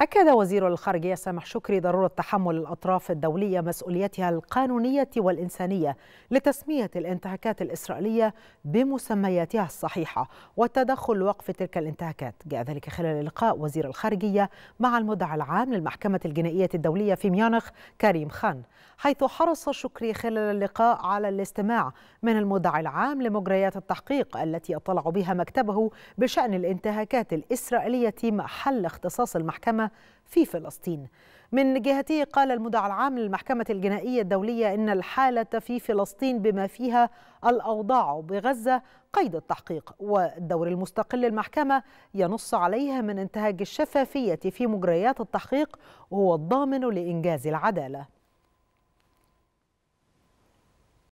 أكد وزير الخارجية سامح شكري ضرورة تحمل الأطراف الدولية مسؤوليتها القانونية والإنسانية لتسمية الانتهاكات الإسرائيلية بمسمياتها الصحيحة والتدخل لوقف تلك الانتهاكات جاء ذلك خلال لقاء وزير الخارجية مع المدعى العام للمحكمة الجنائية الدولية في ميونخ كريم خان حيث حرص شكري خلال اللقاء على الاستماع من المدعي العام لمجريات التحقيق التي يطلع بها مكتبه بشأن الانتهاكات الإسرائيلية محل اختصاص المحكمة في فلسطين من جهته قال المدعى العام للمحكمة الجنائية الدولية إن الحالة في فلسطين بما فيها الأوضاع بغزة قيد التحقيق والدور المستقل للمحكمة ينص عليه من انتهاج الشفافية في مجريات التحقيق هو الضامن لإنجاز العدالة